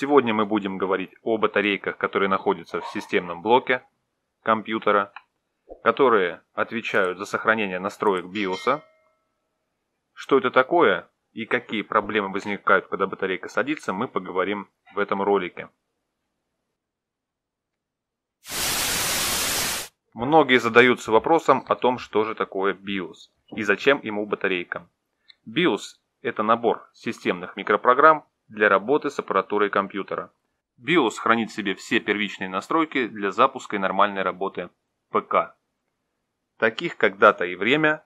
Сегодня мы будем говорить о батарейках, которые находятся в системном блоке компьютера, которые отвечают за сохранение настроек BIOS. Что это такое и какие проблемы возникают, когда батарейка садится, мы поговорим в этом ролике. Многие задаются вопросом о том, что же такое BIOS и зачем ему батарейка. BIOS – это набор системных микропрограмм, для работы с аппаратурой компьютера. BIOS хранит в себе все первичные настройки для запуска и нормальной работы ПК, таких как дата и время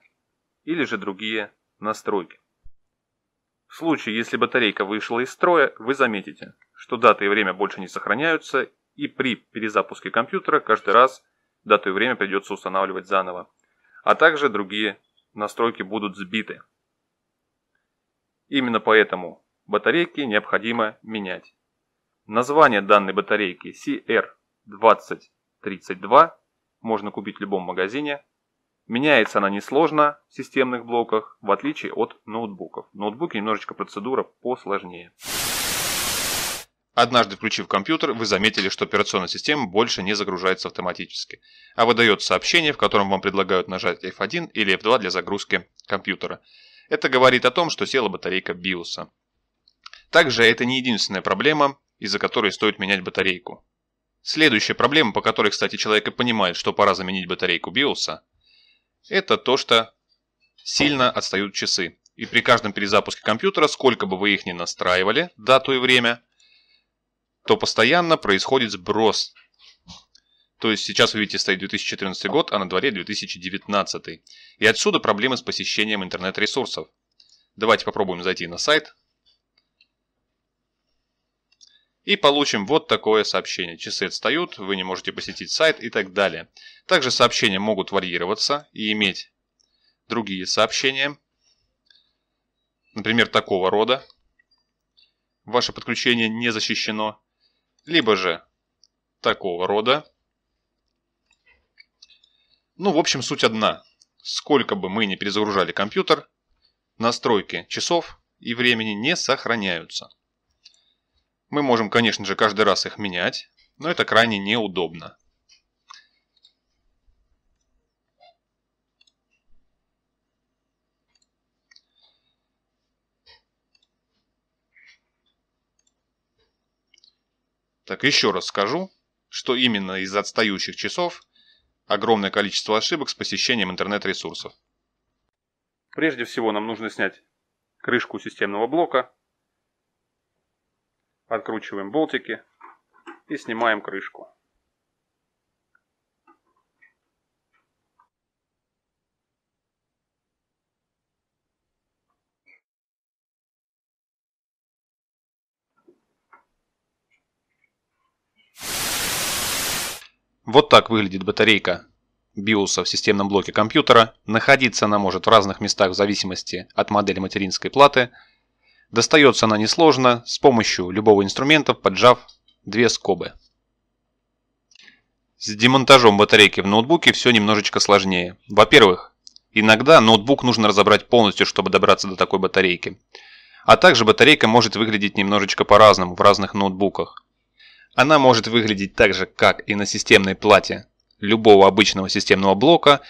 или же другие настройки. В случае, если батарейка вышла из строя, вы заметите, что дата и время больше не сохраняются, и при перезапуске компьютера каждый раз дату и время придется устанавливать заново. А также другие настройки будут сбиты. Именно поэтому Батарейки необходимо менять. Название данной батарейки CR2032 можно купить в любом магазине. Меняется она несложно в системных блоках, в отличие от ноутбуков. Ноутбуки немножечко процедура посложнее. Однажды включив компьютер, вы заметили, что операционная система больше не загружается автоматически, а выдает сообщение, в котором вам предлагают нажать F1 или F2 для загрузки компьютера. Это говорит о том, что села батарейка BIOS. Также это не единственная проблема, из-за которой стоит менять батарейку. Следующая проблема, по которой, кстати, человек и понимает, что пора заменить батарейку биоса, это то, что сильно отстают часы. И при каждом перезапуске компьютера, сколько бы вы их ни настраивали, дату и время, то постоянно происходит сброс. То есть сейчас вы видите, стоит 2014 год, а на дворе 2019. И отсюда проблемы с посещением интернет-ресурсов. Давайте попробуем зайти на сайт и получим вот такое сообщение. Часы отстают, вы не можете посетить сайт и так далее. Также сообщения могут варьироваться и иметь другие сообщения, например, такого рода. Ваше подключение не защищено. Либо же такого рода. Ну, в общем, суть одна. Сколько бы мы ни перезагружали компьютер, настройки часов и времени не сохраняются. Мы можем, конечно же, каждый раз их менять, но это крайне неудобно. Так, еще раз скажу, что именно из за отстающих часов огромное количество ошибок с посещением интернет-ресурсов. Прежде всего нам нужно снять крышку системного блока, Откручиваем болтики и снимаем крышку. Вот так выглядит батарейка биоса в системном блоке компьютера. Находиться она может в разных местах в зависимости от модели материнской платы – Достается она несложно, с помощью любого инструмента, поджав две скобы. С демонтажом батарейки в ноутбуке все немножечко сложнее. Во-первых, иногда ноутбук нужно разобрать полностью, чтобы добраться до такой батарейки. А также батарейка может выглядеть немножечко по-разному в разных ноутбуках. Она может выглядеть так же, как и на системной плате любого обычного системного блока,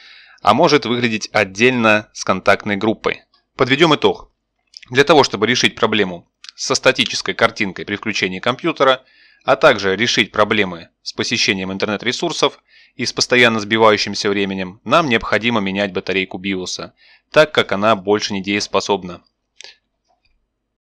а может выглядеть отдельно с контактной группой. Подведем итог. Для того, чтобы решить проблему со статической картинкой при включении компьютера, а также решить проблемы с посещением интернет-ресурсов и с постоянно сбивающимся временем, нам необходимо менять батарейку BIOS, так как она больше не дееспособна